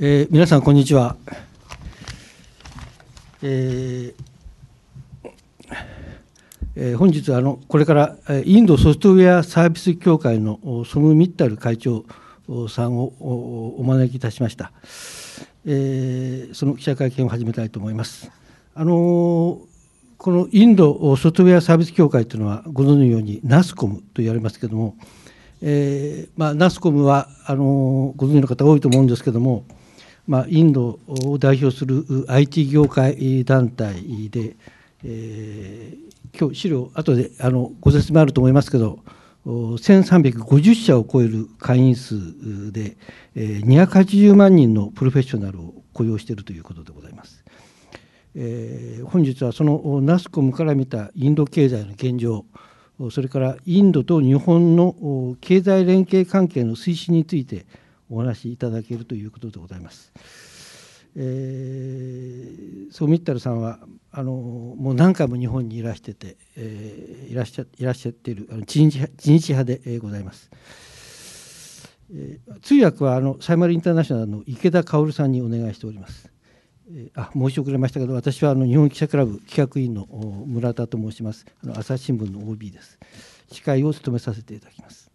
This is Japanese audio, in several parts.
えー、皆さん、こんにちは、えーえー。本日あの、これからインドソフトウェアサービス協会のソム・ミッタル会長さんをお招きいたしました、えー、その記者会見を始めたいと思います。あのー、このインドソフトウェアサービス協会というのはご存じのようにナスコムと言われますけれども、えーまあ、ナスコムはあのー、ご存知の方多いと思うんですけれども、まあ、インドを代表する IT 業界団体で、えー、今日資料、後であのご説明あると思いますけど、1350社を超える会員数で、えー、280万人のプロフェッショナルを雇用しているということでございます。えー、本日はそのナスコムから見たインド経済の現状、それからインドと日本の経済連携関係の推進について、お話しいただけるということでございます。えー、そうミッタルさんはあのもう何回も日本にいらしてて、えー、いらっしゃいらっしゃっているあの知日知日派でございます。えー、通訳はあのサイマルインターナショナルの池田薫さんにお願いしております。えー、あ申し遅れましたけど私はあの日本記者クラブ企画委員の村田と申しますあの朝日新聞の OB です司会を務めさせていただきます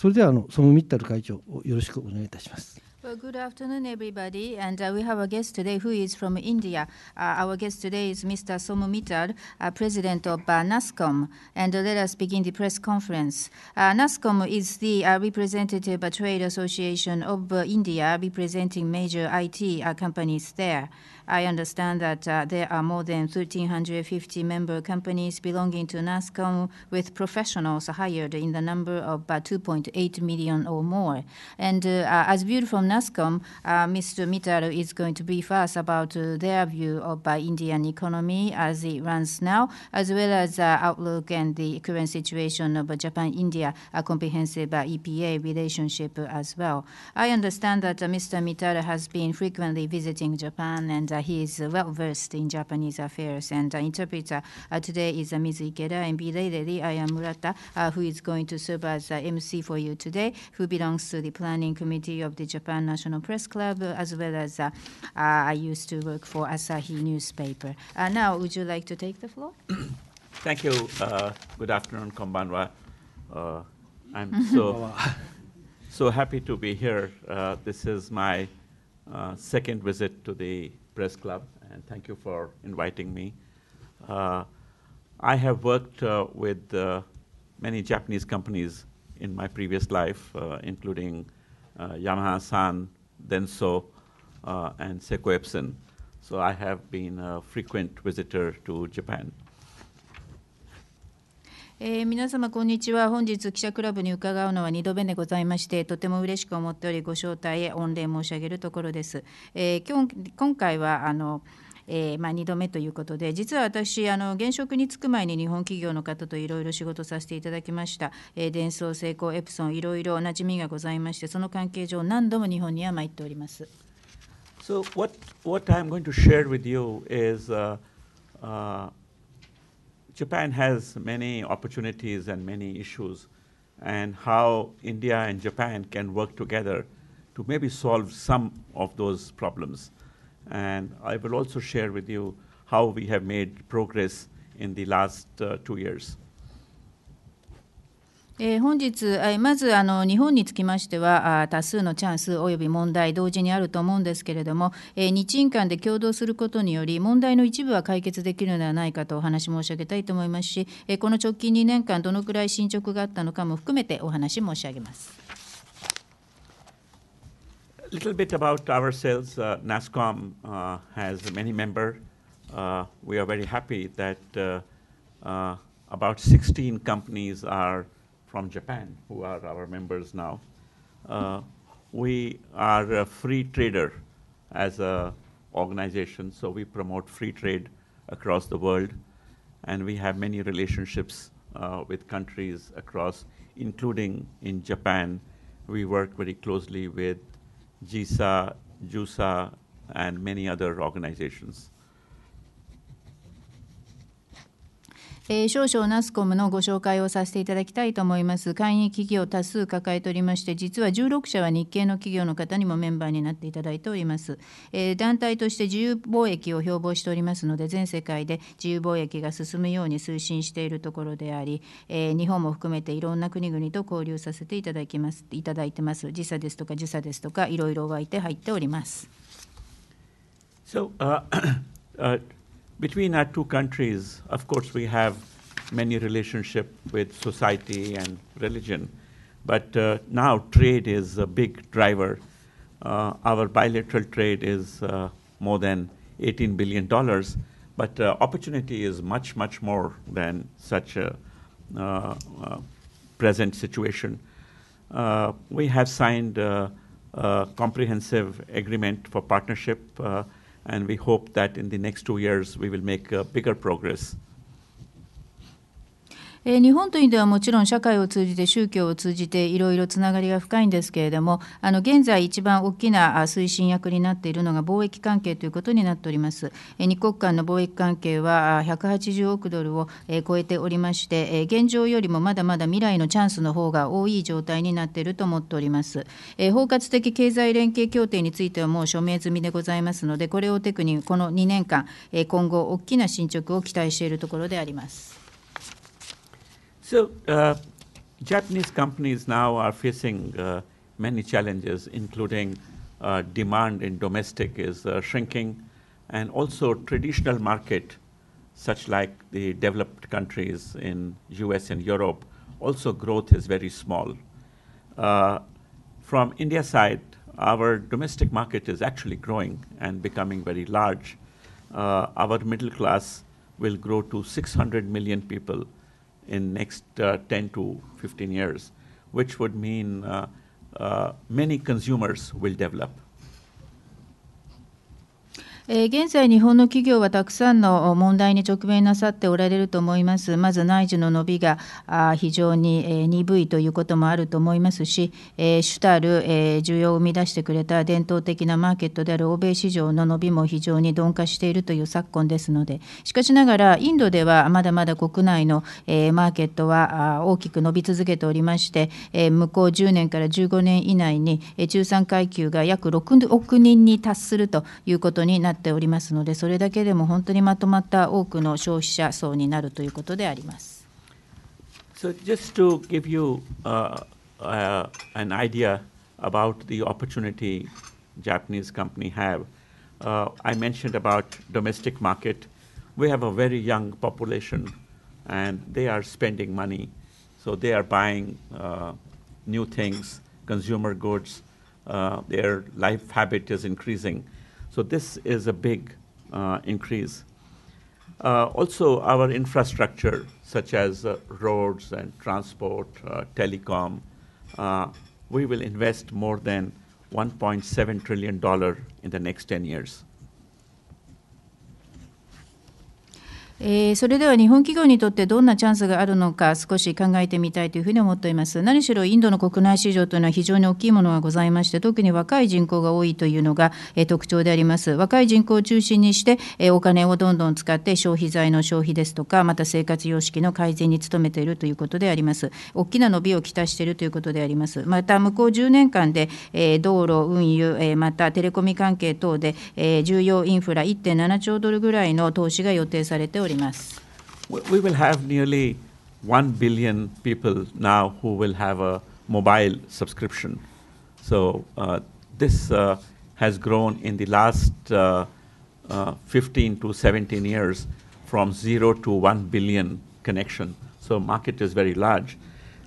それではあのソム・ミッタル会長よろしくお願いいたします。Well, good afternoon, everybody. And uh, we have a guest today who is from India. Uh, our guest today is Mr. Somu Mittal, uh, president of NASCOM. And let us begin the press conference. NASCOM is the representative trade association of India, representing major IT companies there. I understand that uh, there are more than 1,350 member companies belonging to NASCOM with professionals hired in the number of 2.8 million or more. And uh, uh, as viewed from NASCOM, uh, Mr. Mittal is going to brief us about their view of uh, Indian economy as it runs now, as well as outlook and the current situation of Japan-India comprehensive EPA relationship as well. I understand that Mr. Mittal has been frequently visiting Japan and and uh, he is well versed in Japanese affairs. And uh, interpreter uh, today is Ms. Ikeda, and belatedly I am Murata, who is going to serve as MC for you today, who belongs to the Planning Committee of the Japan National Press Club, as well as I used to work for Asahi newspaper. now, would you like to take the floor? Thank you. Uh, good afternoon, Kombanwa. Uh, I'm so, so happy to be here. Uh, this is my second visit to the Press Club, and thank you for inviting me. Uh, I have worked uh, with uh, many Japanese companies in my previous life, uh, including uh, Yamaha San, Denso, and Seiko Epson. So I have been a frequent visitor to Japan. えー、皆様、こんにちは。本日、記者クラブに伺うのは2度目でございまして、とても嬉しく思っており、ご招待へ御礼申し上げるところです。えー、今日今回はあのえー、まあ、2度目ということで、実は私、あの現職に就く前に日本企業の方といろいろ仕事させていただきました、えー、伝送、成功、エプソン、いろいろなじみがございまして、その関係上、何度も日本には参っております。So, what, what I'm going to share with you is、uh, uh Japan has many opportunities and many issues, and how India and Japan can work together to maybe solve some of those problems. And I will also share with you how we have made progress in the last uh, two years. えー、本日、まずあの日本につきましては、多数のチャンス及び問題、同時にあると思うんですけれども、えー、日印間で共同することにより、問題の一部は解決できるのではないかとお話申し上げたいと思いますし、えー、この直近2年間、どのくらい進捗があったのかも含めてお話申し上げます。little bit about ourselves, uh, NASCOM uh, has many members. Uh, we are very happy that about 16 companies are from Japan, who are our members now. Uh, we are a free trader as an organization, so we promote free trade across the world, and we have many relationships uh, with countries across, including in Japan. We work very closely with GISA, JUSA, and many other organizations. えー、少々ナスコムのご紹介をさせていただきたいと思います。会員企業多数抱えておりまして、実は16社は日系の企業の方にもメンバーになっていただいております。えー、団体として自由貿易を標榜しておりますので、全世界で自由貿易が進むように推進しているところであり、えー、日本も含めていろんな国々と交流させていただきます、いただいてます。時差ですとか、時差ですとか、いろいろ湧いて入っております。So, uh, uh between our two countries, of course, we have many relationship with society and religion, but uh, now trade is a big driver. Uh, our bilateral trade is uh, more than 18 billion dollars, but uh, opportunity is much, much more than such a uh, uh, present situation. we have signed a comprehensive agreement for partnership and we hope that in the next two years we will make uh, bigger progress えー、日本とインドはもちろん社会を通じて宗教を通じていろいろつながりが深いんですけれどもあの現在一番大きな推進役になっているのが貿易関係ということになっております、えー、2国間の貿易関係は180億ドルをえ超えておりまして、えー、現状よりもまだまだ未来のチャンスの方が多い状態になっていると思っております、えー、包括的経済連携協定についてはもう署名済みでございますのでこれをテクニこの2年間え今後大きな進捗を期待しているところであります So uh, Japanese companies now are facing uh, many challenges, including uh, demand in domestic is uh, shrinking, and also traditional market, such like the developed countries in U.S. and Europe, also growth is very small. Uh, from India side, our domestic market is actually growing and becoming very large. Uh, our middle class will grow to 600 million people in next uh, 10 to 15 years, which would mean uh, uh, many consumers will develop 現在、日本の企業はたくさんの問題に直面なさっておられると思います。まず内需の伸びが非常に鈍いということもあると思いますし、主たる需要を生み出してくれた伝統的なマーケットである欧米市場の伸びも非常に鈍化しているという昨今ですので、しかしながら、インドではまだまだ国内のマーケットは大きく伸び続けておりまして、向こう10年から15年以内に中産階級が約6億人に達するということになってっておりますのでそれだけでも本当にまとまった多くの消費者層になるということであります。So just to give you uh, uh, an idea about the opportunity Japanese company have, uh, I mentioned about domestic market. We have a very young population, and they are spending money, so they are buying uh, new things, consumer goods. Uh, their life habit is increasing. So this is a big uh, increase. Uh, also, our infrastructure, such as uh, roads and transport, uh, telecom, uh, we will invest more than $1.7 trillion in the next 10 years. えー、それでは日本企業にとってどんなチャンスがあるのか、少し考えてみたいというふうに思っています。何しろインドの国内市場というのは非常に大きいものがございまして、特に若い人口が多いというのが、えー、特徴であります。若い人口を中心にして、えー、お金をどんどん使って消費財の消費ですとか、また生活様式の改善に努めているということであります。大きな伸びを期待しているということであります。また、向こう10年間で、えー、道路、運輸、えー、またテレコミ関係等で、えー、重要インフラ1.7兆ドルぐらいの投資が予定されております。We will have nearly 1 billion people now who will have a mobile subscription. So uh, this uh, has grown in the last uh, uh 15 to 17 years from 0 to 1 billion connection. So market is very large.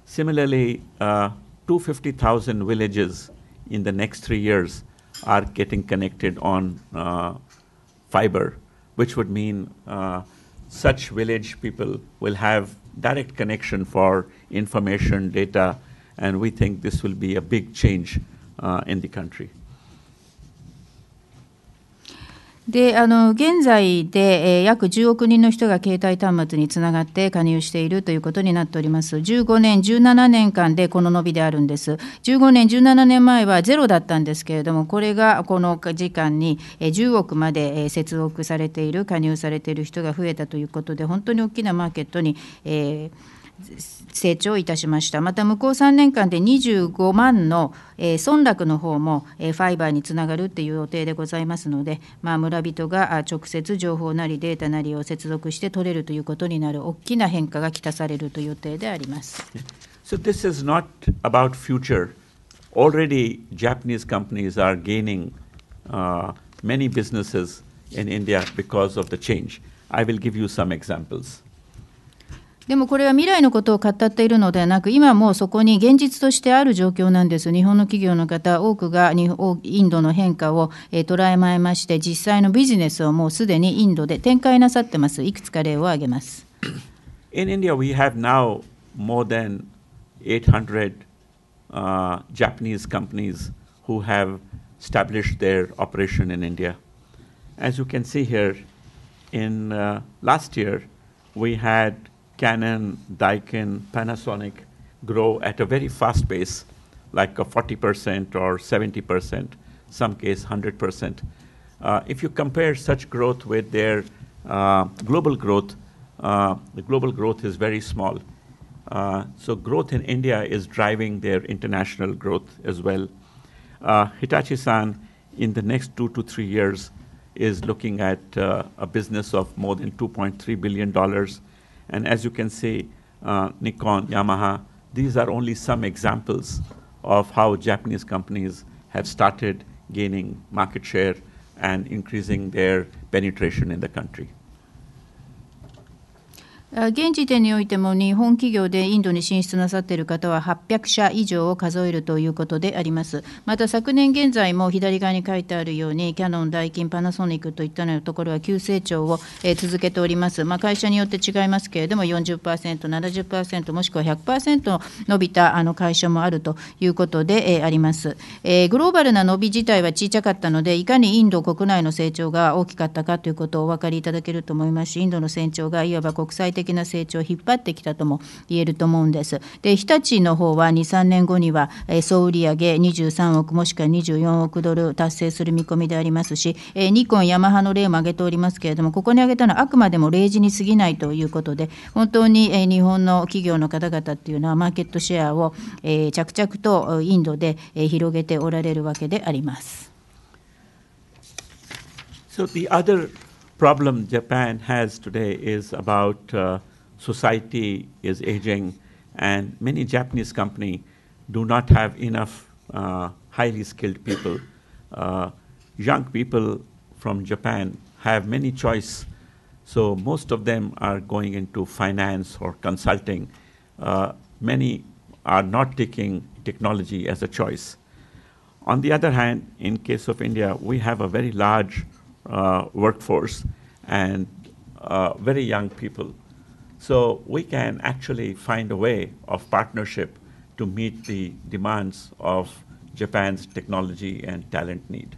Similarly, uh, 250,000 villages in the next three years are getting connected on uh, fiber, which would mean such village people will have direct connection for information, data, and we think this will be a big change uh, in the country. であの現在で、えー、約10億人の人が携帯端末につながって加入しているということになっております、15年、17年間でこの伸びであるんです、15年、17年前はゼロだったんですけれども、これがこの時間にえ10億までえ接続されている、加入されている人が増えたということで、本当に大きなマーケットに、えー成長いたしましたまた向こう3年間で25万の、えー、村落の方も、えー、ファイバーにつながるっていう予定でございますので、まあ、村人が直接情報なりデータなりを接続して取れるということになる大きな変化がきたされるという予定であります。So this is not about future. Already Japanese companies are gaining、uh, many businesses in India because of the change. I will give you some examples. でもこれは未来のことを語っているのではなく、今もそこに現実としてある状況なんです。日本の企業の方、多くが日本インドの変化を、えー、捉えまえまして、実際のビジネスをもうすでにインドで展開なさってます。いくつか例を挙げます。In India, we have now more than 800、uh, Japanese companies who have established their operation in India. As you can see here, in last year, we had Canon, Daikin, Panasonic grow at a very fast pace, like a 40% or 70%, some case 100%. Uh, if you compare such growth with their uh, global growth, uh, the global growth is very small. Uh, so growth in India is driving their international growth as well. Uh, Hitachi-san, in the next two to three years, is looking at uh, a business of more than $2.3 billion and as you can see, uh, Nikon, Yamaha, these are only some examples of how Japanese companies have started gaining market share and increasing their penetration in the country. 現時点においても日本企業でインドに進出なさっている方は800社以上を数えるということでありますまた昨年現在も左側に書いてあるようにキヤノン、ダイキン、パナソニックといったようなところは急成長を続けております、まあ、会社によって違いますけれども40%、70%もしくは100%伸びたあの会社もあるということでありますえグローバルな伸び自体は小さかったのでいかにインド国内の成長が大きかったかということをお分かりいただけると思いますしインドの成長がいわば国際的的な成長を引っ張ってきたとも言えると思うんです。で日立の方は2、3年後には総売上23億もしくは24億ドル達成する見込みでありますし、ニコン、ヤマハの例も挙げておりますけれども、ここに挙げたのはあくまでも例示に過ぎないということで、本当に日本の企業の方々っていうのは、マーケットシェアを着々とインドで広げておられるわけであります。So the other problem Japan has today is about uh, society is aging, and many Japanese companies do not have enough uh, highly skilled people. Uh, young people from Japan have many choice, so most of them are going into finance or consulting. Uh, many are not taking technology as a choice. On the other hand, in case of India, we have a very large uh, workforce and uh, very young people. So we can actually find a way of partnership to meet the demands of Japan's technology and talent need.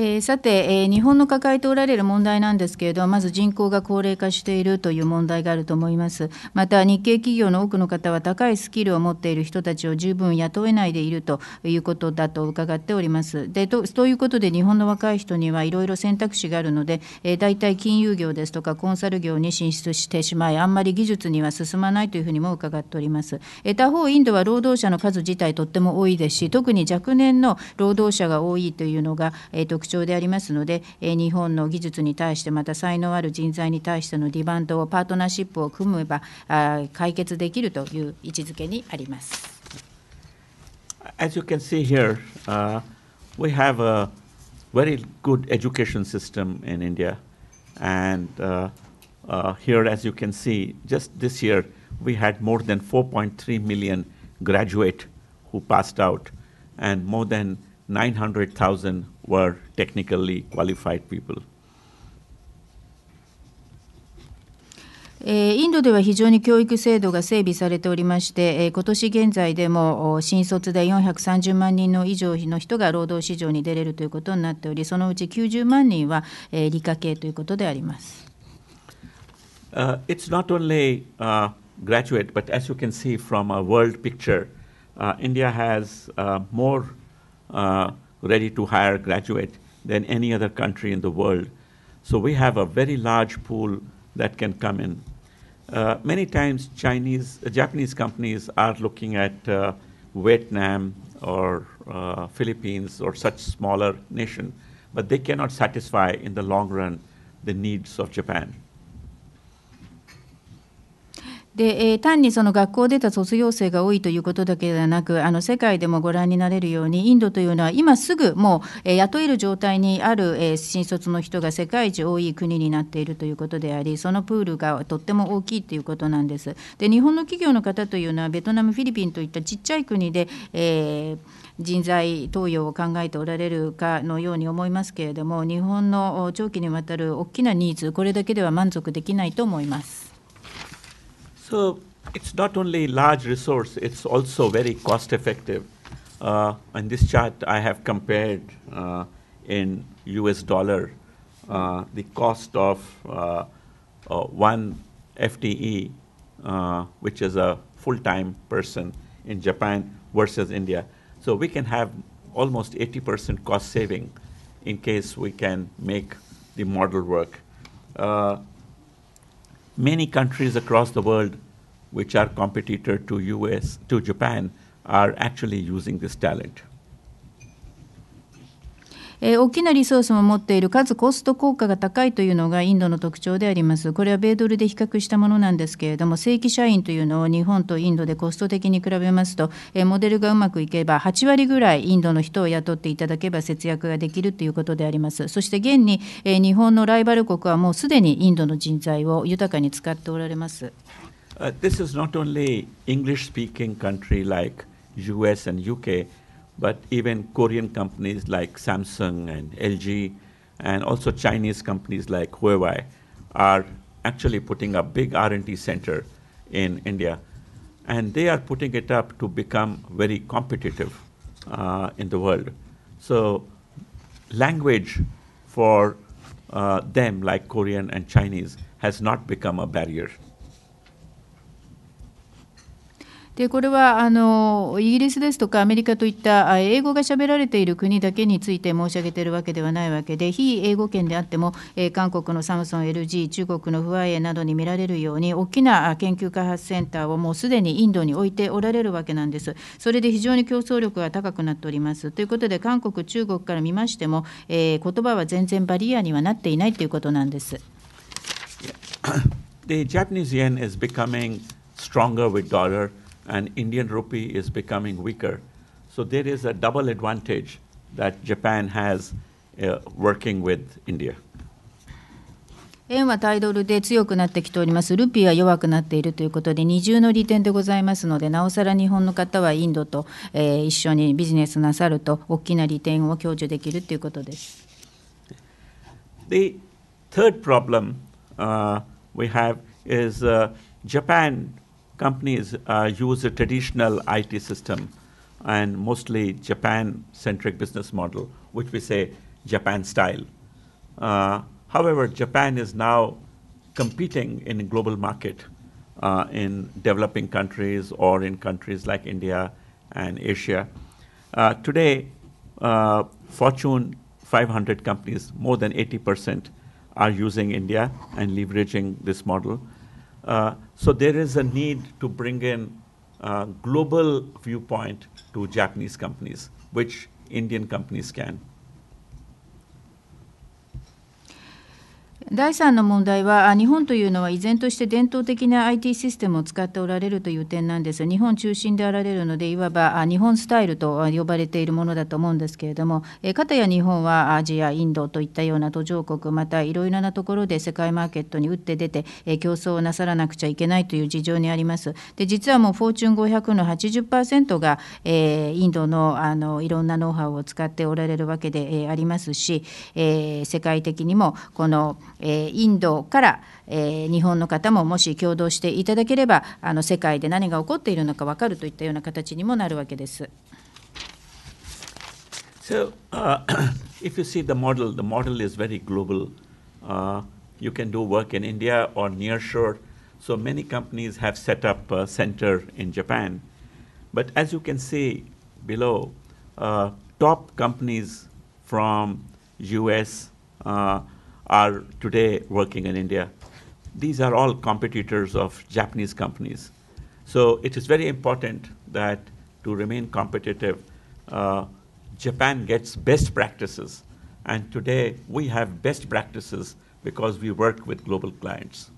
えー、さて、えー、日本の抱えておられる問題なんですけれどまず人口が高齢化しているという問題があると思います、また日系企業の多くの方は高いスキルを持っている人たちを十分雇えないでいるということだと伺っております。でとということで、日本の若い人にはいろいろ選択肢があるので、えー、大体金融業ですとかコンサル業に進出してしまい、あんまり技術には進まないというふうにも伺っております。えー、他方、インドは労働者の数自体とっても多いですし、特に若年の労働者が多いというのが、えー、特特徴でありますので、え日本の技術に対して、また才能ある人材に対してのディバンドをパートナーシップを組めばあ解決できるという位置づけにあります。As you can see here,、uh, we have a very good education system in India, and、uh, uh, here, as you can see, just this year we had more than 4.3 million graduate who passed out, and more than 900,000 were technically qualified people. インドでは非常に教育制度が整備されておりまして、今年現在でも新卒で430万人の以上の人が労働市場に出れるということになっており、そのうち90万人は理科系ということであります。Uh, it's not only、uh, graduate, but as you can see from a world picture, uh, India has uh, more uh, ready to hire graduate. than any other country in the world. So we have a very large pool that can come in. Uh, many times, Chinese, uh, Japanese companies are looking at uh, Vietnam or uh, Philippines or such smaller nation, but they cannot satisfy in the long run the needs of Japan. で、えー、単にその学校を出た卒業生が多いということだけではなくあの世界でもご覧になれるようにインドというのは今すぐもう、えー、雇える状態にある、えー、新卒の人が世界一多い国になっているということでありそのプールがとっても大きいということなんです。で日本の企業の方というのはベトナムフィリピンといったちっちゃい国で、えー人材投与を考えておられるかのように思いますけれども、日本の長期にわたる大きなニーズ、これだけでは満足できないと思います。So it's not only large resource, it's also very cost effective. Uh, in this chart, I have compared uh, in US dollar uh, the cost of uh, uh, one FTE, uh, which is a full-time person in Japan versus India. So we can have almost 80% cost saving in case we can make the model work many countries across the world which are competitor to US, to Japan, are actually using this talent. えー、大きなリソースも持っているかつコスト効果が高いというのがインドの特徴でありますこれは米ドルで比較したものなんですけれども正規社員というのを日本とインドでコスト的に比べますと、えー、モデルがうまくいけば8割ぐらいインドの人を雇っていただけば節約ができるということでありますそして現に、えー、日本のライバル国はもうすでにインドの人材を豊かに使っておられます。Uh, this is not only English speaking country like US and UK, But even Korean companies like Samsung and LG, and also Chinese companies like Huawei, are actually putting a big R&D center in India, and they are putting it up to become very competitive uh, in the world. So, language for uh, them, like Korean and Chinese, has not become a barrier. でこれはあのイギリスですとかアメリカといった英語が喋られている国だけについて申し上げているわけではないわけで非英語圏であっても、え韓国のサムソン LG 中国のワイエなどに見られるように大きな研究開発センターをもうすでにインドに置いておられるわけなんです。それで非常に競争力が高くなっております。ということで韓国、中国から見ましても、えー、言葉は全然バリアにはなっていないということなんです。The Japanese yen is becoming stronger with dollar. and Indian rupee is becoming weaker. So there is a double advantage that Japan has uh, working with India. 円は対ドルで強くなってきております、ルピーは弱くなっているということで、二重の利点でございますので、なおさら日本の方はインドと、えー、一緒にビジネスなさると、大きな利点を享受できるということです。The third problem、uh, we have is、uh, Japan companies uh, use a traditional IT system and mostly Japan-centric business model, which we say Japan style. Uh, however, Japan is now competing in global market uh, in developing countries or in countries like India and Asia. Uh, today, uh, Fortune 500 companies, more than 80%, are using India and leveraging this model. Uh, so there is a need to bring in a global viewpoint to Japanese companies, which Indian companies can. 第3の問題は、日本というのは依然として伝統的な IT システムを使っておられるという点なんです日本中心であられるので、いわば日本スタイルと呼ばれているものだと思うんですけれども、かたや日本はアジア、インドといったような途上国、またいろいろなところで世界マーケットに打って出て、競争をなさらなくちゃいけないという事情にあります。で実はもうフォーチュン500の80%が、えインドのあのいろんなノウハウを使っておられるわけで、えありますし、え世界的にもこのえインドから、え日本の方ももし共同していただければあの世界で何が起こっているのか分かるといったような形にもなるわけです。So, uh, if you see the model, the model is very global. Uh, you can do work in India or nearshore. So many companies have set up a center in Japan. But as you can see below, uh, top companies from US, are today working in India. These are all competitors of Japanese companies. So it is very important that to remain competitive, uh, Japan gets best practices. And today we have best practices because we work with global clients.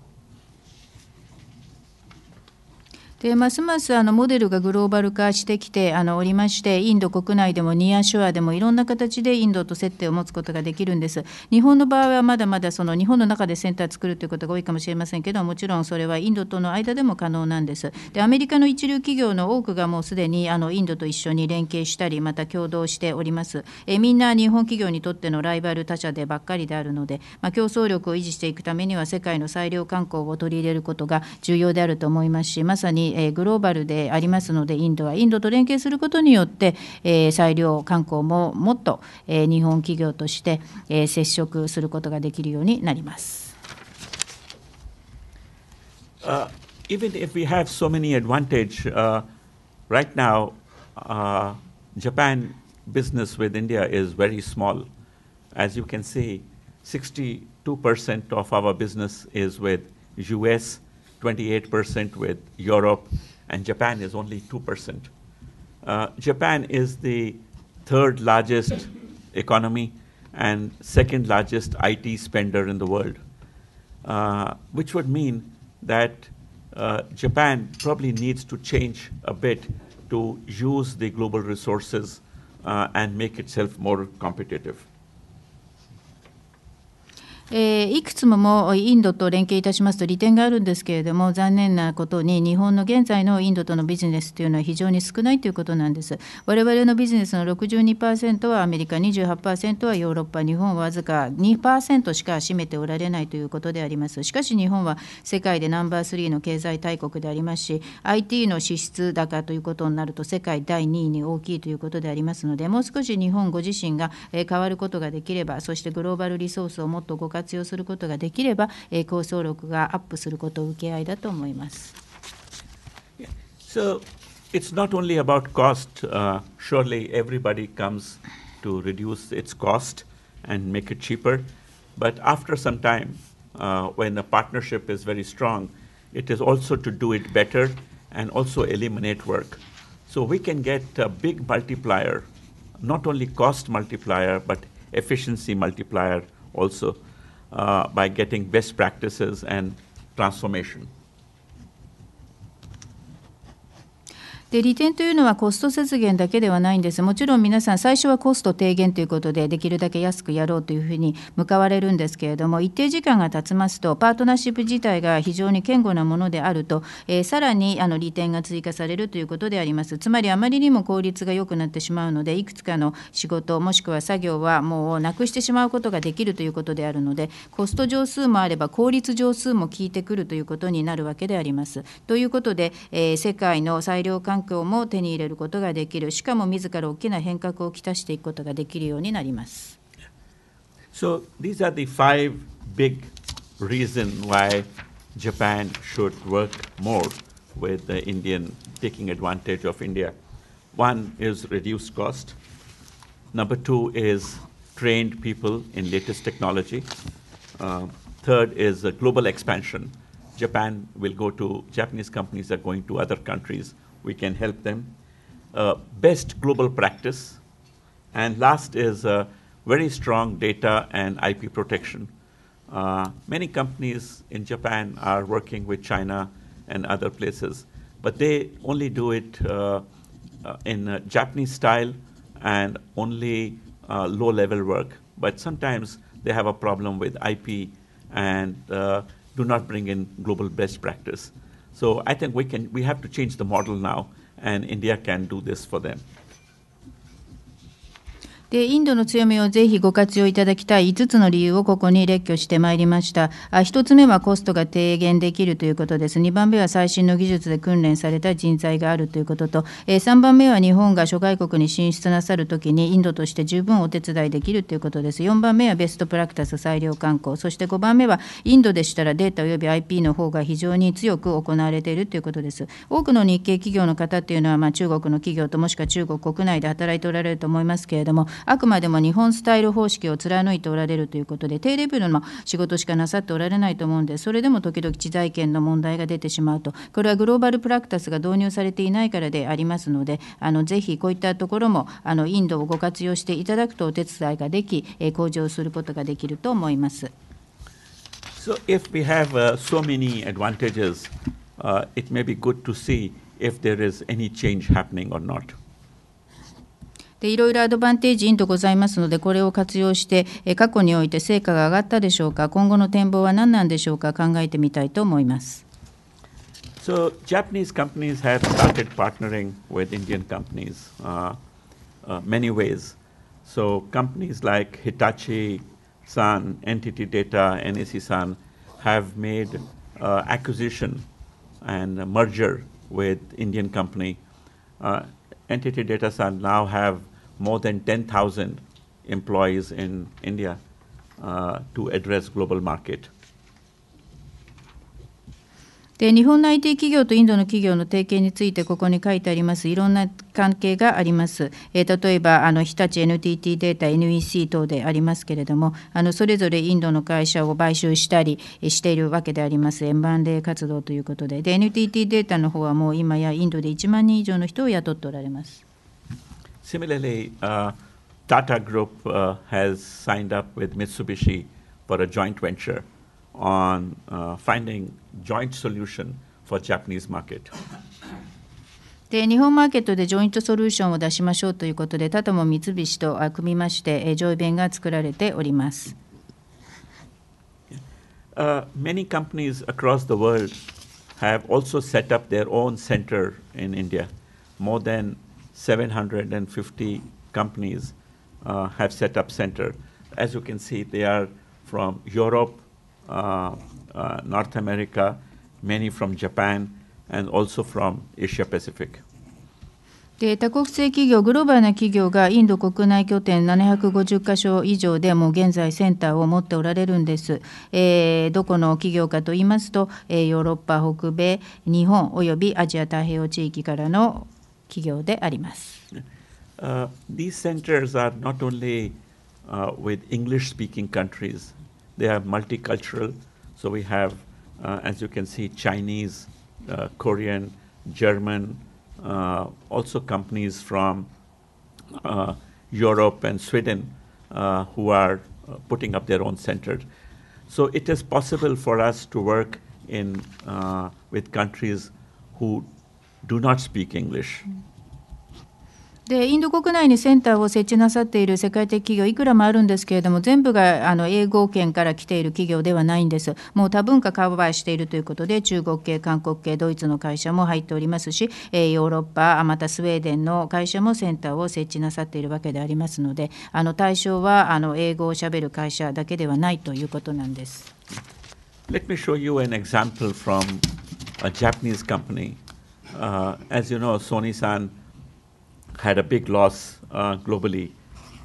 でますますあのモデルがグローバル化してきてあのおりましてインド国内でもニアショアでもいろんな形でインドと接点を持つことができるんです日本の場合はまだまだその日本の中でセンター作るということが多いかもしれませんけどもちろんそれはインドとの間でも可能なんですでアメリカの一流企業の多くがもうすでにあのインドと一緒に連携したりまた共同しておりますえみんな日本企業にとってのライバル他社でばっかりであるので、まあ、競争力を維持していくためには世界の裁量観光を取り入れることが重要であると思いますしまさにに、えグローバルでありますのでインドはインドと連携することによって、え裁量観光ももっと、え日本企業として、え接触することができるようになります。Uh, even if we have so many advantage uh, right now, uh, Japan business with India is very small. As you can see, 62% of our business is with US, 28% with Europe, and Japan is only 2%. Uh, Japan is the third largest economy and second largest IT spender in the world, uh, which would mean that uh, Japan probably needs to change a bit to use the global resources uh, and make itself more competitive. えー、いくつももインドと連携いたしますと利点があるんですけれども残念なことに日本の現在のインドとのビジネスというのは非常に少ないということなんです我々のビジネスの62%はアメリカ28%はヨーロッパ日本はわずか2%しか占めておられないということでありますしかし日本は世界でナンバー3の経済大国でありますし IT の支出高ということになると世界第2位に大きいということでありますのでもう少し日本ご自身が変わることができればそしてグローバルリソースをもっと動か So it's not only about cost. Uh, surely everybody comes to reduce its cost and make it cheaper. But after some time, uh, when the partnership is very strong, it is also to do it better and also eliminate work. So we can get a big multiplier, not only cost multiplier, but efficiency multiplier also. Uh, by getting best practices and transformation. で利点というのはコスト節減だけではないんです、もちろん皆さん、最初はコスト低減ということで、できるだけ安くやろうというふうに向かわれるんですけれども、一定時間が経ちますと、パートナーシップ自体が非常に堅固なものであると、えー、さらにあの利点が追加されるということであります、つまりあまりにも効率が良くなってしまうので、いくつかの仕事、もしくは作業はもうなくしてしまうことができるということであるので、コスト上数もあれば、効率上数も効いてくるということになるわけであります。ということで、えー、世界の裁量係環境も手に入れることができるしかも自ら大きな変革をきたしていくことができるようになります。So these are the five big reasons why Japan should work more with the Indian taking advantage of India. One is reduced cost. Number two is trained people in latest technology. Uh, third is global expansion. Japan will go to, Japanese companies are going to other countries we can help them. Uh, best global practice. And last is uh, very strong data and IP protection. Uh, many companies in Japan are working with China and other places, but they only do it uh, uh, in Japanese style and only uh, low level work. But sometimes they have a problem with IP and do not bring in global best practice. So I think we can we have to change the model now, and India can do this for them. でインドの強みをぜひご活用いただきたい5つの理由をここに列挙してまいりましたあ1つ目はコストが低減できるということです2番目は最新の技術で訓練された人材があるということと、え3番目は日本が諸外国に進出なさるときにインドとして十分お手伝いできるということです4番目はベストプラクタス裁量観光そして5番目はインドでしたらデータおよび IP の方が非常に強く行われているということです多くの日系企業の方っていうのは、まあ、中国の企業ともしくは中国国内で働いておられると思いますけれどもあくまでも日本スタイル方式を貫いておられるということで、低レベルの仕事しかなさっておられないと思うんで、それでも時々知財権の問題が出てしまうと、これはグローバルプラクタスが導入されていないからでありますので、あのぜひこういったところもあのインドをご活用していただくとお手伝いができ、向上することができると思います。So if we have uh, so many advantages, uh, it may be good to see if there is any change happening or not. でいろいろアドバンテージインとございますので、これを活用して、過去において成果が上がったでしょうか、今後の展望は何なんでしょうか、考えてみたいと思います。So, Japanese companies have started partnering with Indian companies uh, uh, many ways. So, companies like Hitachi, San, Entity Data, NEC San have made uh, acquisition and merger with Indian company. Entity Data San now have more than 10,000 employees in India uh, to address global market. で日本の IT 企業とインドの企業の提携についてここに書いてありますいろんな関係があります、えー、例えばあの日立 NTT データ NEC 等でありますけれどもあのそれぞれインドの会社を買収したりしているわけであります円盤ー活動ということでで NTT データの方はもう今やインドで1万人以上の人を雇っておられます。Similarly, uh, Tata Group u has h signed up with Mitsubishi for a joint venture on uh, finding joint solution for Japanese market. で日本マーケットでジョイントソリューションを出しましょうということで、タタも三菱と組みまして、上位弁が作られております。Uh, many companies across the world have also set up their own center in India. More than 750 companies uh, have set up center. As you can see, they are from Europe, uh, uh, North America, many from Japan, and also from Asia Pacific. で多国籍企業、グローバルな企業がインド国内拠点750か所以上でも現在センターを持っておられるんです。えー、どこの企業かといいますと、えー、ヨーロッパ、北米、日本およびアジア太平洋地域からの企業であります。Uh, these centers are not only uh, with English speaking countries, they are multicultural. So we have, uh, as you can see, Chinese, uh, Korean, German, uh, also companies from uh, Europe and Sweden uh, who are uh, putting up their own centers. So it is possible for us to work in uh, with countries who do not speak English. でインド国内にセンターを設置なさっている世界的企業いくらもあるんですけれども全部があの英語圏から来ている企業ではないんですもう多文化カバーしているということで中国系韓国系ドイツの会社も入っておりますしヨーロッパまたスウェーデンの会社もセンターを設置なさっているわけでありますのであの対象はあの英語をしゃべる会社だけではないということなんです。Let me show you an example from a Japanese company Uh, as you know, Sony-san had a big loss uh, globally,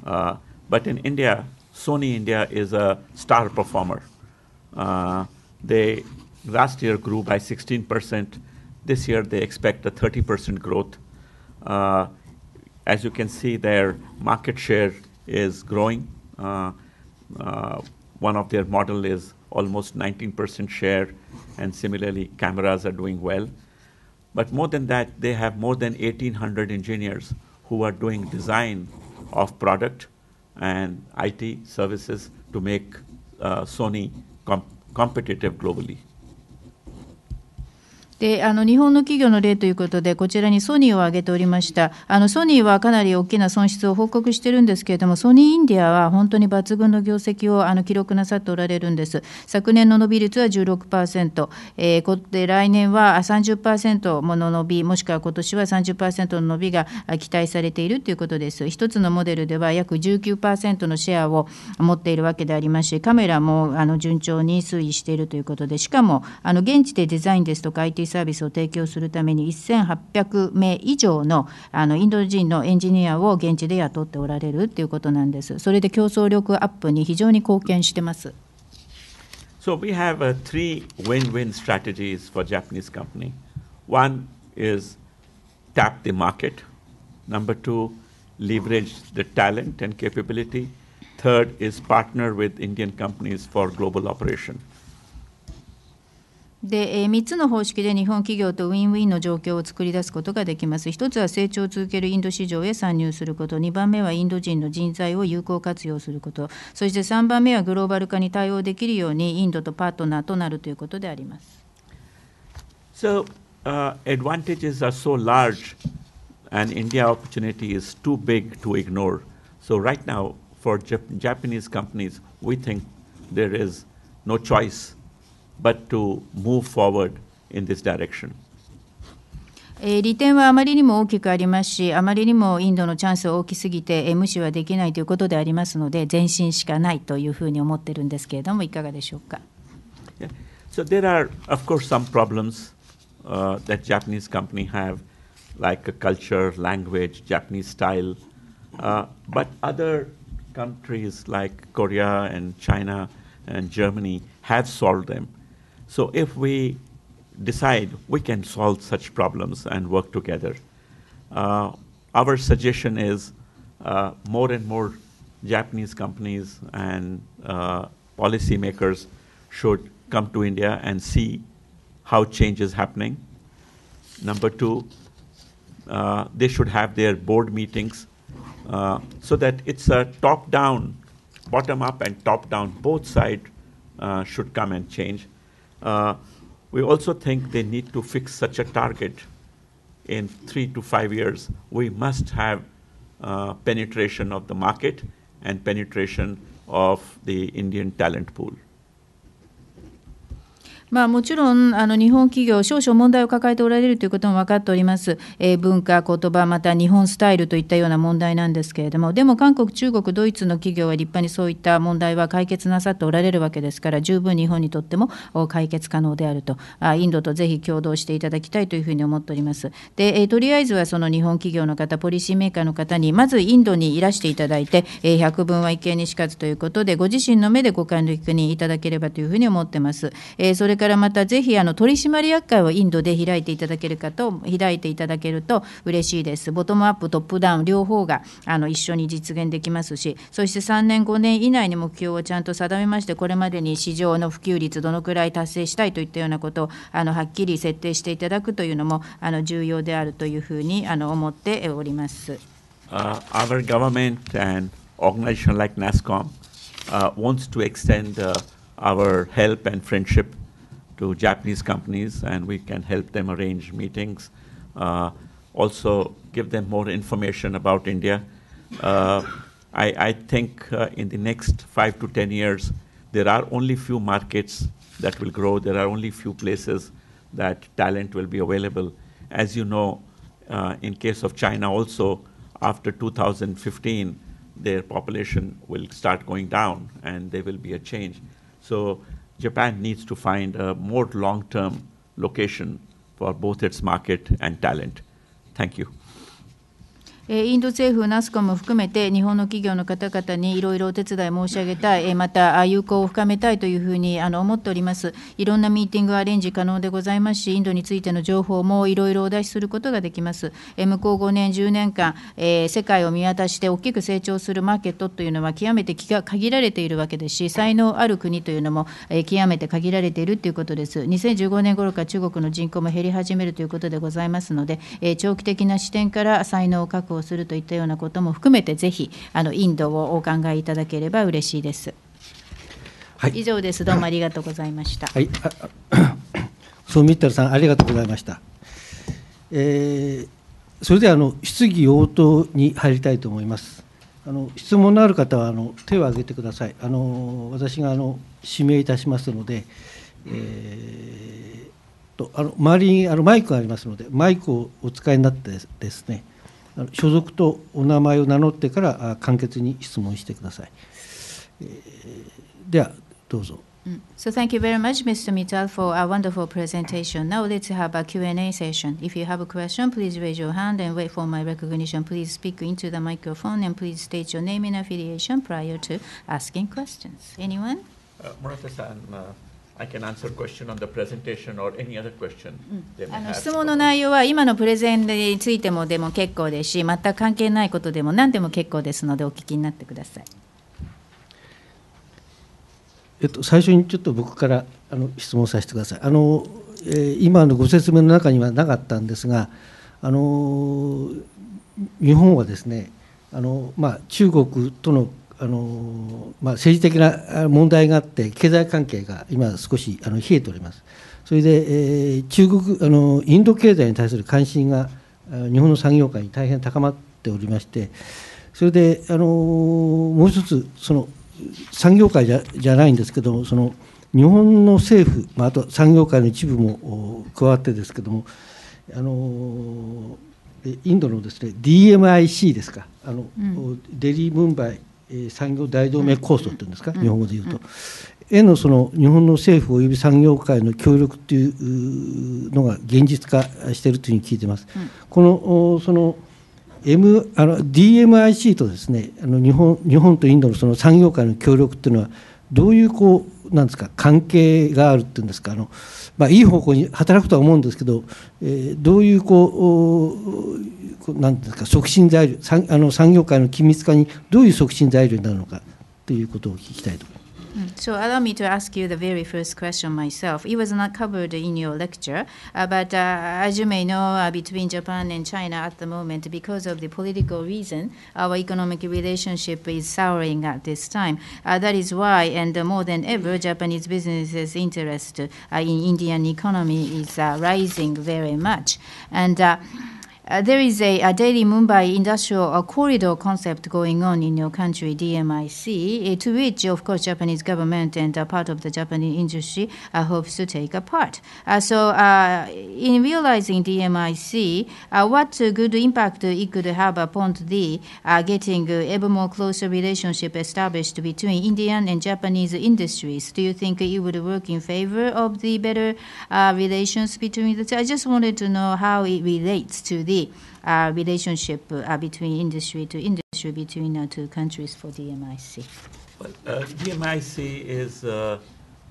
uh, but in India, Sony India is a star performer. Uh, they last year grew by 16 percent. This year, they expect a 30 percent growth. Uh, as you can see, their market share is growing. Uh, one of their model is almost 19% share, and similarly, cameras are doing well. But more than that, they have more than 1,800 engineers who are doing design of product and IT services to make uh, Sony com competitive globally. であの日本の企業の例ということで、こちらにソニーを挙げておりました、あのソニーはかなり大きな損失を報告してるんですけれども、ソニーインディアは本当に抜群の業績をあの記録なさっておられるんです、昨年の伸び率は16%、えー、で来年は30%もの伸び、もしくは今年は30%の伸びが期待されているということです、一つのモデルでは約19%のシェアを持っているわけでありますし、カメラもあの順調に推移しているということで、しかもあの現地でデザインですとか、IT サービスを提供するために1800名以上のあのインド人のエンジニアを現地で雇っておられるということなんです。それで競争力アップに非常に貢献してます。So we have a three win-win strategies for Japanese company. One is tap the market. Number two, leverage the talent and capability. Third is partner with Indian companies for global operation. で、えー、3つの方式で日本企業とウィンウィンの状況を作り出すことができます。1つは成長を続けるインド市場へ参入すること、2番目はインド人の人材を有効活用すること、そして3番目はグローバル化に対応できるようにインドとパートナーとなるということであります。So, uh, advantages are so large, and India opportunity is too big to ignore. So, right now, for Jap Japanese companies, we think there is no choice. but to move forward in this direction. えー、利点はあまりにも大きくありますし、あまりにもインドのチャンスは大きすぎて、えー、無視はできないということでありますので、前進しかないというふうに思ってるんですけれども、いかがでしょうか。Yeah. So there are, of course, some problems、uh, that Japanese company have, like a culture, language, Japanese style. Uh, but other countries like Korea and China and Germany have solved them. So if we decide we can solve such problems and work together, uh, our suggestion is uh, more and more Japanese companies and uh, policymakers should come to India and see how change is happening. Number two, uh, they should have their board meetings uh, so that it's a top down, bottom up, and top down. Both sides uh, should come and change. Uh, we also think they need to fix such a target in three to five years. We must have uh, penetration of the market and penetration of the Indian talent pool. まあ、もちろんあの日本企業、少々問題を抱えておられるということも分かっております、えー、文化、言葉また日本スタイルといったような問題なんですけれども、でも韓国、中国、ドイツの企業は立派にそういった問題は解決なさっておられるわけですから、十分日本にとっても解決可能であると、あインドとぜひ共同していただきたいというふうに思っております。でえー、とりあえずはその日本企業の方、ポリシーメーカーの方に、まずインドにいらしていただいて、えー、百分は一見にしかずということで、ご自身の目でご管理にいただければというふうに思ってます。えー、それれからまたぜひあの取締役会をインドで開いていただけるかと開いていただけると嬉しいです。ボトムアップトップダウン両方があの一緒に実現できますし、そして3年5年以内に目標をちゃんと定めましてこれまでに市場の普及率どのくらい達成したいといったようなことをあのはっきり設定していただくというのもあの重要であるというふうにあの思っております。Uh, our government and organization like NASCOM uh, wants to extend uh, our help and friendship to Japanese companies, and we can help them arrange meetings. Uh, also, give them more information about India. Uh, I, I, think uh, in the next five to ten years, there are only few markets that will grow. There are only few places that talent will be available. As you know, uh, in case of China, also after 2015, their population will start going down, and there will be a change. So Japan needs to find a more long-term location for both its market and talent. Thank you. インド政府、ナスコも含めて、日本の企業の方々にいろいろお手伝い申し上げたい、また友好を深めたいというふうにあの思っております、いろんなミーティングアレンジ可能でございますし、インドについての情報もいろいろお出しすることができます、向こう5年、10年間、えー、世界を見渡して大きく成長するマーケットというのは、極めて限られているわけですし、才能ある国というのも、えー、極めて限られているということです、2015年頃から中国の人口も減り始めるということでございますので、えー、長期的な視点から才能を確保をするといったようなことも含めて、ぜひあのインドをお考えいただければ嬉しいです。はい、以上です。どうもありがとうございました。はい、そうミッタルさんありがとうございました。えー、それではあの質疑応答に入りたいと思います。あの質問のある方はあの手を挙げてください。あの私があの指名いたしますので、えー、とあの周りにあのマイクがありますのでマイクをお使いになってですね。所属とお名前を名乗ってから簡潔に質問してください。ではどうぞ。So thank you very much, Mr. Mittal, for a wonderful presentation. Now let's have a Q&A session. If you have a question, please raise your hand and wait for my recognition. Please speak into the microphone and please state your name and affiliation prior to asking questions. Anyone? 村田さん。I can answer question on the presentation or any other question. あの質問の内容は今のプレゼンについてもでも結構ですし、全く関係ないことでも何でも結構ですのでお聞きになってください。えっと最初にちょっと僕からあの質問させてください。あの、えー、今のご説明の中にはなかったんですが、あの日本はですね、あのまあ中国とのあのまあ、政治的な問題があって、経済関係が今、少しあの冷えております、それで、えー、中国あの、インド経済に対する関心が日本の産業界に大変高まっておりまして、それで、あのもう一つ、その産業界じゃじゃないんですけども、その日本の政府、まあ、あと産業界の一部も加わってですけども、あのインドのです、ね、DMIC ですか、あの、うん、デリー・ムンバイえ産業大同盟構想っていうんですか、日本語で言うと、へのその日本の政府及び産業界の協力というのが現実化しているというふうに聞いてます。うん、このその M、DMIC とですねあの日本日本とインドのその産業界の協力というのはどういうこうなんですか関係があるっていうんですかあの、まあ、いい方向に働くとは思うんですけど、えー、どういうこうなんですか促進材料産あの産業界の緊密化にどういう促進材料になるのかということを聞きたいと思います。Mm. So allow me to ask you the very first question myself. It was not covered in your lecture, uh, but uh, as you may know, uh, between Japan and China at the moment, because of the political reason, our economic relationship is souring at this time. Uh, that is why, and more than ever, Japanese businesses' interest uh, in Indian economy is uh, rising very much. And uh, there is a, a, Delhi Mumbai industrial uh, corridor concept going on in your country, DMIC, uh, to which, of course, Japanese government and part of the Japanese industry uh, hopes to take a part. Uh, so, in realizing DMIC, what good impact it could have upon the getting ever more closer relationship established between Indian and Japanese industries? Do you think it would work in favor of the better relations between the two? I just wanted to know how it relates to the uh, relationship uh, between industry to industry between uh, two countries for the MIC? Well, uh, DMIC is uh,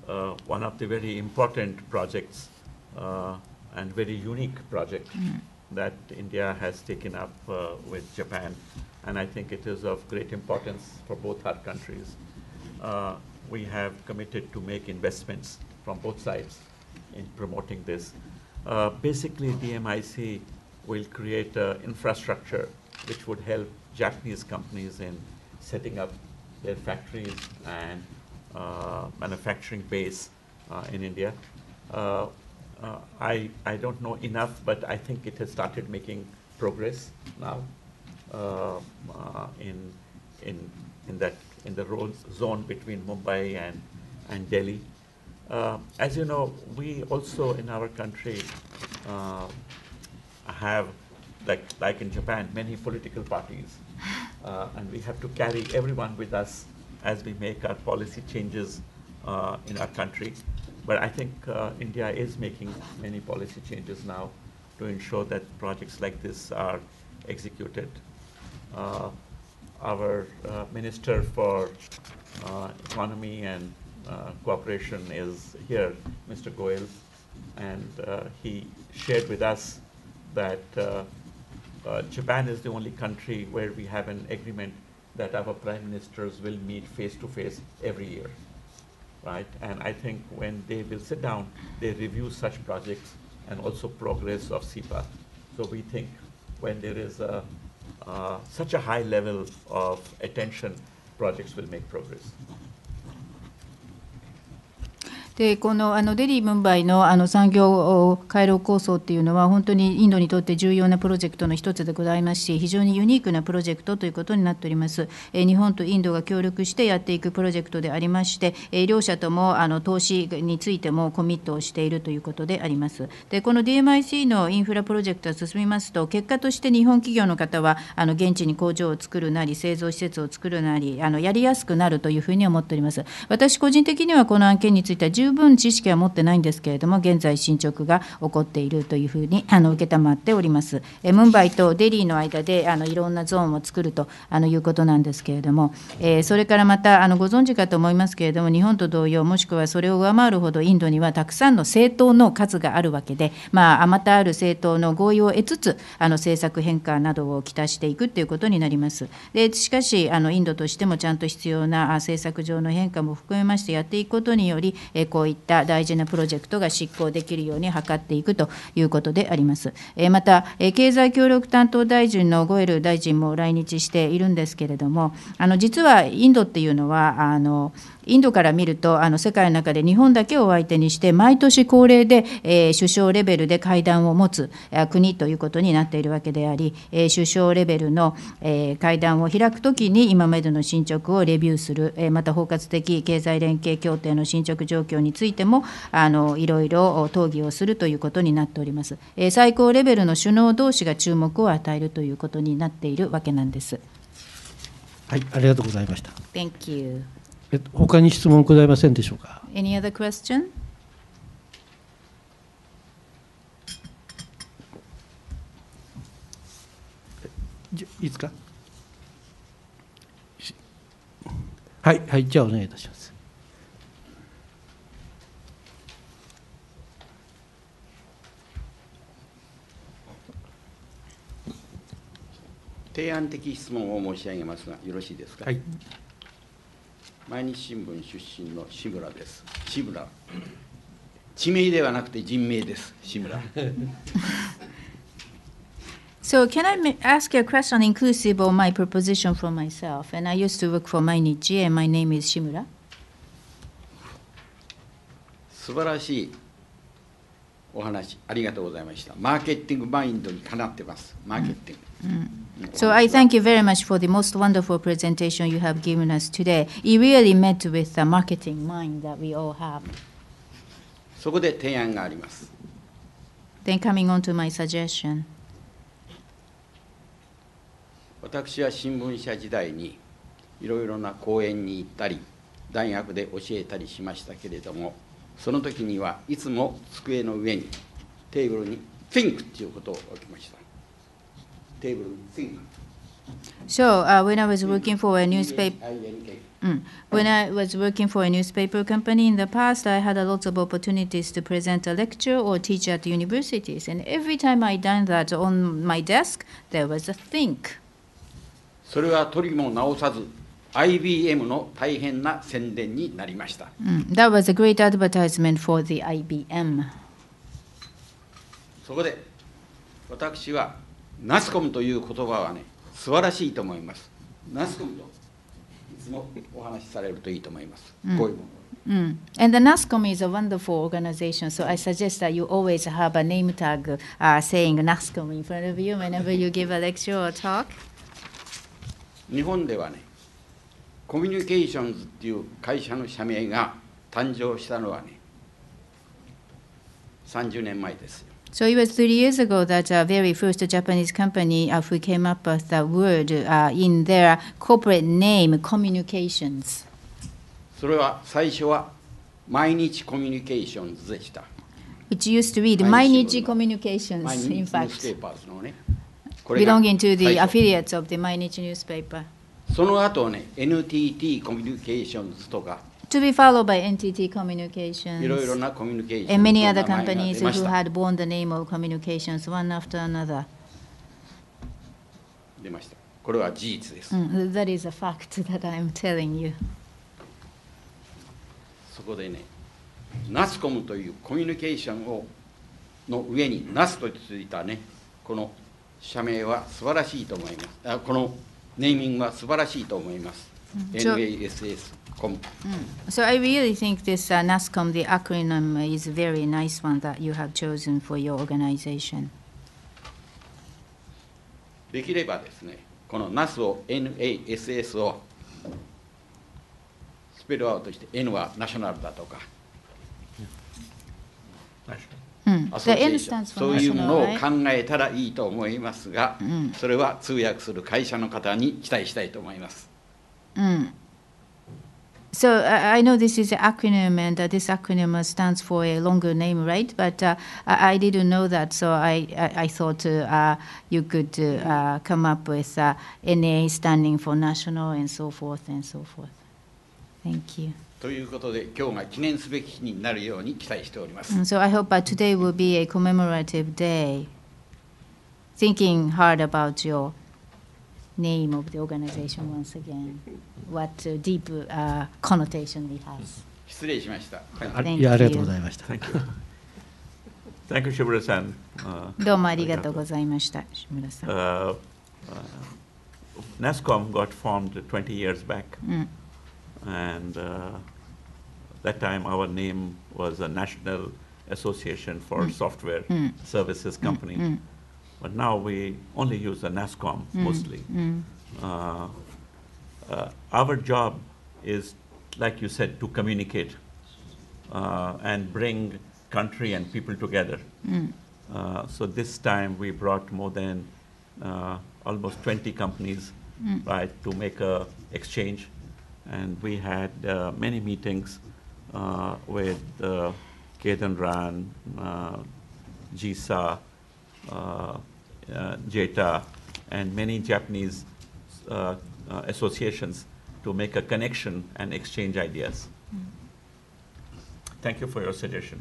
uh, one of the very important projects uh, and very unique project mm. that India has taken up with Japan. And I think it is of great importance for both our countries. we have committed to make investments from both sides in promoting this. basically, DMIC will create infrastructure which would help Japanese companies in setting up their factories and uh, manufacturing base uh, in India. Uh, uh, I, I don't know enough, but I think it has started making progress now uh, in, in, in, that, in the road zone between Mumbai and, and Delhi. as you know, we also in our country have, like, like in Japan, many political parties. Uh, and we have to carry everyone with us as we make our policy changes uh, in our country. But I think uh, India is making many policy changes now to ensure that projects like this are executed. Uh, our uh, Minister for uh, Economy and Cooperation is here, Mr. Goel, and he shared with us that uh, uh, Japan is the only country where we have an agreement that our prime ministers will meet face to face every year, right? And I think when they will sit down, they review such projects and also progress of SEPA. So we think when there is a, uh, such a high level of attention, projects will make progress. でこのあのデリー・ムンバイのあの産業回廊構想っていうのは、本当にインドにとって重要なプロジェクトの一つでございますし、非常にユニークなプロジェクトということになっております。え日本とインドが協力してやっていくプロジェクトでありまして、え両者ともあの投資についてもコミットをしているということであります。でこの DMIC のインフラプロジェクトが進みますと、結果として日本企業の方は、あの現地に工場を作るなり、製造施設を作るなり、あのやりやすくなるというふうに思っております。私個人的にはこの案件については十分知識は持ってないんですけれども現在進捗が起こっているというふうにあの承っておりますえムンバイとデリーの間であのいろんなゾーンを作るとあのいうことなんですけれども、えー、それからまたあのご存知かと思いますけれども日本と同様もしくはそれを上回るほどインドにはたくさんの政党の数があるわけで、まあまたある政党の合意を得つつあの政策変化などを期待していくということになります。でしかしあのインドとしてもちゃんと必要な政策上の変化も含めましてやっていくことにより、えーこういった大事なプロジェクトが執行できるように図っていくということであります。また、経済協力担当大臣のゴエル大臣も来日しているんですけれども、あの実はインドっていうのは、あのインドから見るとあの世界の中で日本だけを相手にして毎年恒例で、えー、首相レベルで会談を持つ国ということになっているわけであり、えー、首相レベルの、えー、会談を開くときに今までの進捗をレビューする、えまた包括的経済連携協定の進捗状況にについてもあのいろいろ討議をするということになっております。え最高レベルの首脳同士が注目を与えるということになっているわけなんです。はい、ありがとうございました。Thank you. えっと、他に質問ございませんでしょうか。Any other question? じいつか。はいはいじゃあお願いいたします。提案的質問を申し上げますが、よろしいですか。はい、毎日新聞出身の志村です。志村。地名ではなくて人名です。志村。So can I ask a question inclusive of my proposition for myself? And I used to work for 毎日 and my name is Shimura. 素晴らしいお話ありがとうございました。マーケティングマインドにかなってます。マーケティング。Mm. So I thank you very much for the most wonderful presentation you have given us today. It really met with the marketing mind that we all have. そこで提案があります。Then coming on to my suggestion. 私は新聞社時代にいろいろな講演に行ったり、大学で教えたりしましたけれども、その時にはいつも机の上に、テーブルに Think ということを置きました。table thing. So uh, when I was working for a newspaper, mm, when I was working for a newspaper company in the past, I had a lot of opportunities to present a lecture or teach at universities, and every time I done that on my desk, there was a think. それは取りも直さず IBM の大変な宣伝になりました。Mm, that was a great advertisement for the IBM. そこで私はナスコムという言葉はね素晴らしいと思いますナスコムといつもお話しされるといいと思います、うん、こういうもの Mm. And the NASCOM is a wonderful organization, so I suggest that you always have a name tag uh, saying NASCOM in front of you whenever you give a lecture or talk. 日本ではね、コミュニケーションズっていう会社の社名が誕生したのはね、30年前です。So it was three years ago that a very first Japanese company uh, who came up with the word in their corporate name, communications. それは最初は毎日コミュニケーションズでした。It used to read 毎日 c o m m u n i c a t i o n 毎日 in ュースー fact, パーズのね。belonging to the affiliates of the 毎日 newspaper. その後ね、NTT コミュニケーションズとか to be followed by NTT い Communications ろいろなコミュニケーション and many other companies who had borne the name of communications one after another. 出ました。これは事実です。Mm, that is a fact that I'm telling you. そこでね、ナスコムというコミュニケーションをの上にナスとついたね、この社名は素晴らしいと思います。あこのネーミングは素晴らしいと思います。So, NASSCOM. Mm. So I really think this uh, NASCOM, the acronym, is a very nice one that you have chosen for your organization. できればですね、この NAS を NASS をスペルアウトして N はナショナルだとか、うん、そういうものを考えたらいいと思いますが、うん、それは通訳する会社の方に期待したいと思います。Mm. So uh, I know this is an acronym, and uh, this acronym uh, stands for a longer name, right? But uh, I, I, didn't know that, so I I, I thought uh, uh, you could come up with NA standing for national and so forth and so forth. Thank you. So I hope that today will be a commemorative day. Thinking hard about your name of the organization once again, what uh, deep uh, connotation it has. Mm. Thank you, Shimura-san. you, どうもありがとうございました、Shimura-san. Uh, uh, NASCOM got formed 20 years back, mm. and uh, that time our name was a National Association for mm. Software Services Company. But now we only use the NASCOM mm. mostly. Mm. Uh, uh, our job is, like you said, to communicate uh, and bring country and people together. Mm. Uh, so this time we brought more than uh, almost 20 companies mm. right, to make a exchange. And we had uh, many meetings with Kedan Ran, GSA, JETA, and many Japanese associations to make a connection and exchange ideas. Thank you for your suggestion.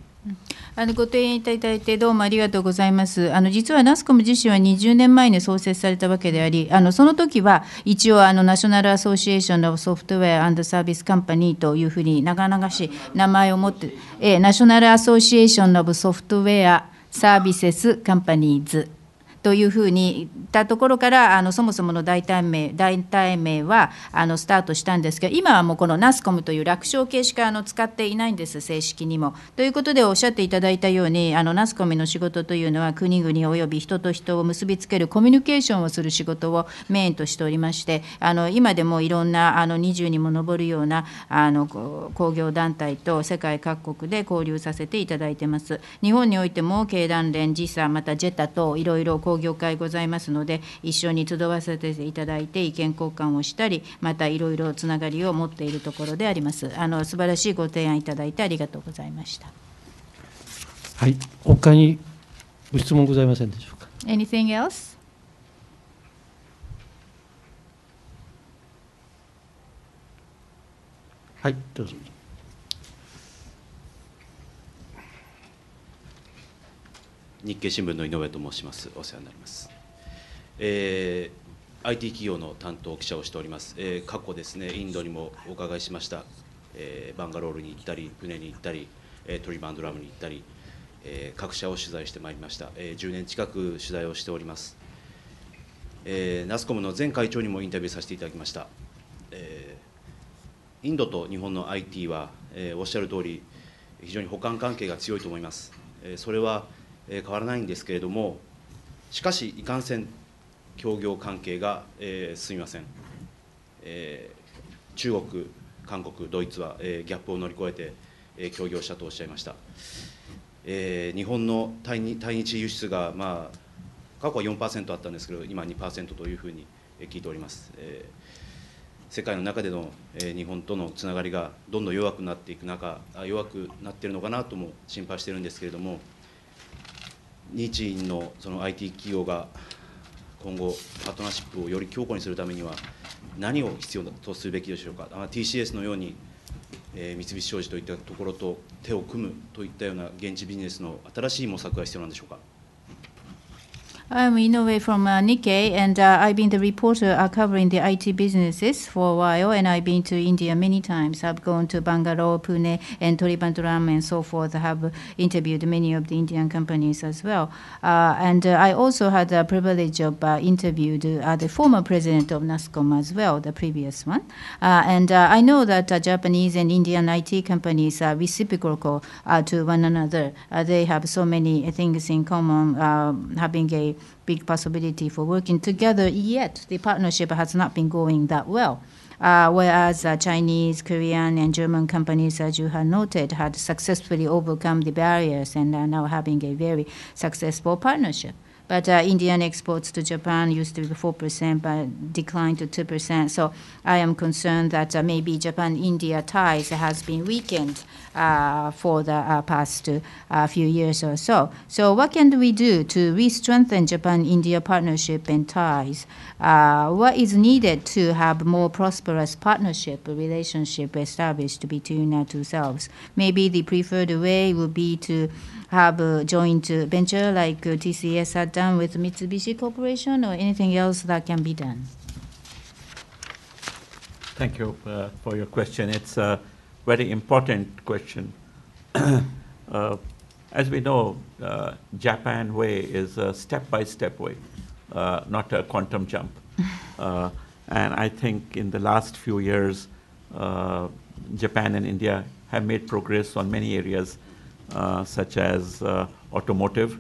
あのご提案いただいてどうもありがとうございます。あの実はナスコム自身は20年前に創設されたわけであり、あのその時は一応あのナショナルアソーシエーションのソフトウェアサービスカンパニーというふうに長々しい名前を持って、えナショナルアソーシエーションのソフトウェアサービセスカンパニーズというふうに言ったところからあのそもそもの代替名代替名はあのスタートしたんですけど今はもうこの NASCOM という楽勝形しかあの使っていないんです正式にも。ということでおっしゃっていただいたようにあの NASCOM の仕事というのは国々及び人と人を結びつけるコミュニケーションをする仕事をメインとしておりましてあの今でもいろんなあの20にも上るようなあの工業団体と世界各国で交流させていただいてます。日本においても経団連 JISA またジェタといろいろ業界ございますので、一緒に集わせていただいて、意見交換をしたり、またいろいろつながりを持っているところであります。あの素晴らしいご提案いただいてありがとうございました。はい、他にご質問ございませんでしょうか。Anything else? はい、どうぞ。日経新聞の井上と申しますお世話になります、えー、IT 企業の担当記者をしております、えー、過去ですねインドにもお伺いしました、えー、バンガロールに行ったり船に行ったり、えー、トリバンドラムに行ったり、えー、各社を取材してまいりました、えー、10年近く取材をしておりますえー、ナスコムの前会長にもインタビューさせていただきました、えー、インドと日本の IT は、えー、おっしゃる通り非常に補完関係が強いと思います、えー、それはえ変わらないんですけれども、しかし、いかんせん、協業関係が、えー、進みません、え中国、韓国、ドイツは、えギャップを乗り越えて、え協業したとおっしゃいました、え日本の対日輸出が、まあ、過去は4%あったんですけど、今2%というふうに聞いております。え世界の中での日本とのつながりがどんどん弱くなっていく中、弱くなっているのかなとも心配しているんですけれども。日印のその IT 企業が今後、パートナーシップをより強固にするためには、何を必要とするべきでしょうか、TCS のように、えー、三菱商事といったところと手を組むといったような現地ビジネスの新しい模索が必要なんでしょうか。I'm Inoue from uh, Nikkei, and uh, I've been the reporter uh, covering the IT businesses for a while, and I've been to India many times. I've gone to Bangalore, Pune, and Trivandrum, and so forth. I have interviewed many of the Indian companies as well. Uh, and uh, I also had the privilege of uh, interviewed the former president of NASCOM as well, the previous one. and I know that Japanese and Indian IT companies are reciprocal to one another. they have so many things in common, having a big possibility for working together, yet the partnership has not been going that well. Uh, whereas uh, Chinese, Korean, and German companies, as you have noted, had successfully overcome the barriers and are now having a very successful partnership. But uh, Indian exports to Japan used to be 4%, but declined to 2%. So I am concerned that uh, maybe Japan-India ties has been weakened uh, for the uh, past uh, few years or so. So what can we do to re-strengthen Japan-India partnership and ties? what is needed to have more prosperous partnership relationship established between two selves? Maybe the preferred way would be to have a joint venture like TCS had done with Mitsubishi Corporation or anything else that can be done? Thank you uh, for your question. It's uh, very important question. uh, as we know, uh, Japan way is a step-by-step way, uh, not a quantum jump. Uh, and I think in the last few years, uh, Japan and India have made progress on many areas, uh, such as automotive.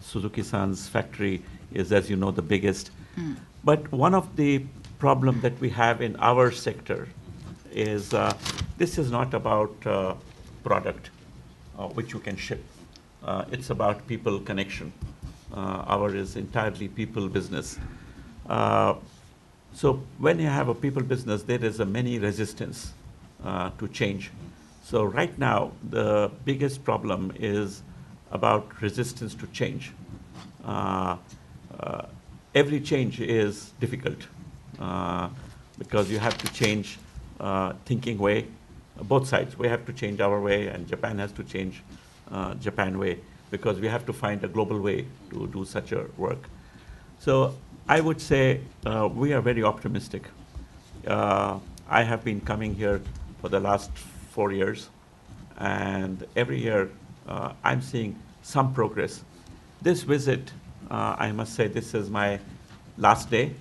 Suzuki-san's factory is, as you know, the biggest. Mm. But one of the problem that we have in our sector is uh, this is not about uh, product uh, which you can ship. it's about people connection. Our is entirely people business. so when you have a people business, there is a many resistance to change. So right now, the biggest problem is about resistance to change. Uh, uh, every change is difficult uh, because you have to change uh, thinking way, both sides. We have to change our way, and Japan has to change uh, Japan way because we have to find a global way to do such a work. So I would say uh, we are very optimistic. Uh, I have been coming here for the last four years, and every year uh, I'm seeing some progress. This visit, I must say, this is my last day,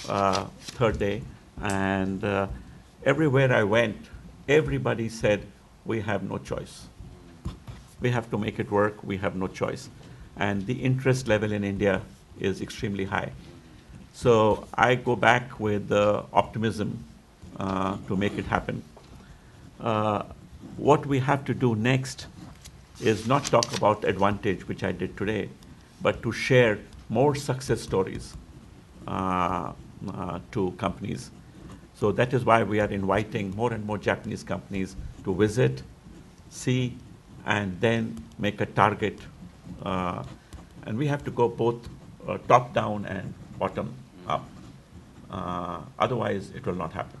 third day, and everywhere I went, everybody said, we have no choice. We have to make it work, we have no choice. And the interest level in India is extremely high. So I go back with optimism uh, to make it happen. Uh, what we have to do next is not talk about advantage, which I did today, but to share more success stories uh, uh, to companies so that is why we are inviting more and more Japanese companies to visit, see, and then make a target. Uh, and we have to go both uh, top down and bottom up. Uh, otherwise, it will not happen.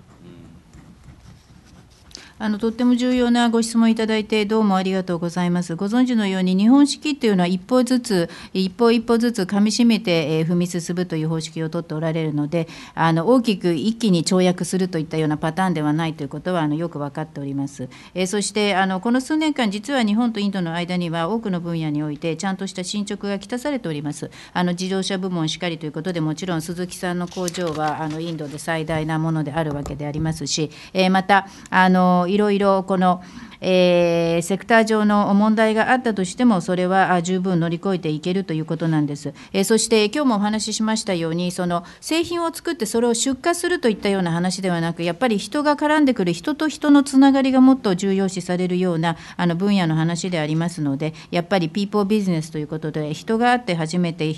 あのとっても重要なご質問いただいてどうもありがとうございます。ご存知のように日本式というのは一歩ずつ一歩一歩ずつ噛みしめて、えー、踏み進むという方式を取っておられるのであの大きく一気に跳躍するといったようなパターンではないということはあのよく分かっております。えー、そしてあのこの数年間実は日本とインドの間には多くの分野においてちゃんとした進捗がきたされております。あの自動車部門しかりということでもちろん鈴木さんの工場はあのインドで最大なものであるわけでありますし、えー、またあのいろいろこの、えー、セクター上の問題があったとしても、それは十分乗り越えていけるということなんです。えー、そして、今日もお話ししましたように、その製品を作って、それを出荷するといったような話ではなく、やっぱり人が絡んでくる、人と人のつながりがもっと重要視されるようなあの分野の話でありますので、やっぱりピーポービジネスということで、人があって初めて、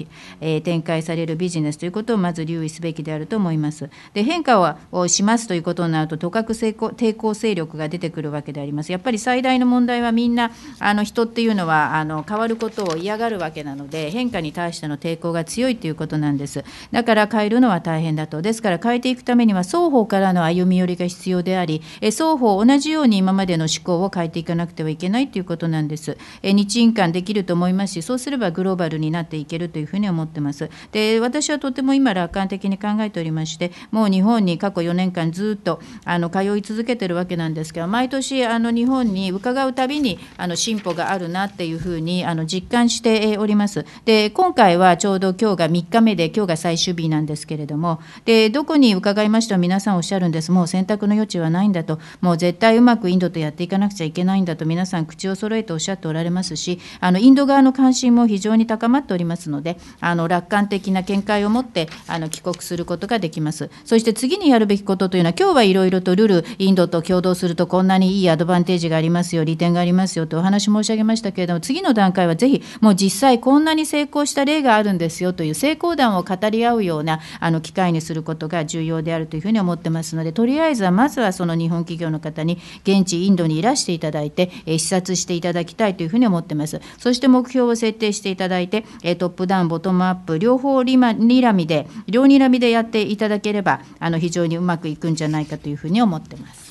えー、展開されるビジネスということをまず留意すべきであると思います。で変化をしますということになると、とかく抵抗勢力が出てくるわけであります。やっぱり最大の問題はみんなあの人っていうのはあの変わることを嫌がるわけなので変化に対しての抵抗が強いということなんです。だから変えるのは大変だと。ですから変えていくためには双方からの歩み寄りが必要であり、え双方同じように今までの思考を変えていかなくてはいけないということなんです。え日印間できると思いますし、そうすればグローバルになっていけるというふうに思ってます。で、私はとても今楽観的に考えておりまして、もう日本に過去4年間ずっとあの通い続けてるわけなんです。ですけど毎年あの日本に伺うたびにあの進歩があるなっていうふうにあの実感しておりますで今回はちょうど今日が3日目で今日が最終日なんですけれどもでどこに伺いましても皆さんおっしゃるんですもう選択の余地はないんだともう絶対うまくインドとやっていかなくちゃいけないんだと皆さん口を揃えておっしゃっておられますしあのインド側の関心も非常に高まっておりますのであの楽観的な見解を持ってあの帰国することができますそして次にやるべきことというのは今日はいろいろとルールインドと共同するとこんなにいいアドバンテージがありますよ利点がありますよとお話申し上げましたけれども次の段階はぜひもう実際こんなに成功した例があるんですよという成功談を語り合うようなあの機会にすることが重要であるというふうに思ってますのでとりあえずはまずはその日本企業の方に現地インドにいらしていただいて、え視察していただきたいというふうに思ってますそして目標を設定していただいて、えトップダウンボトムアップ両方リマにらみで両にらみでやっていただければあの非常にうまくいくんじゃないかというふうに思ってます。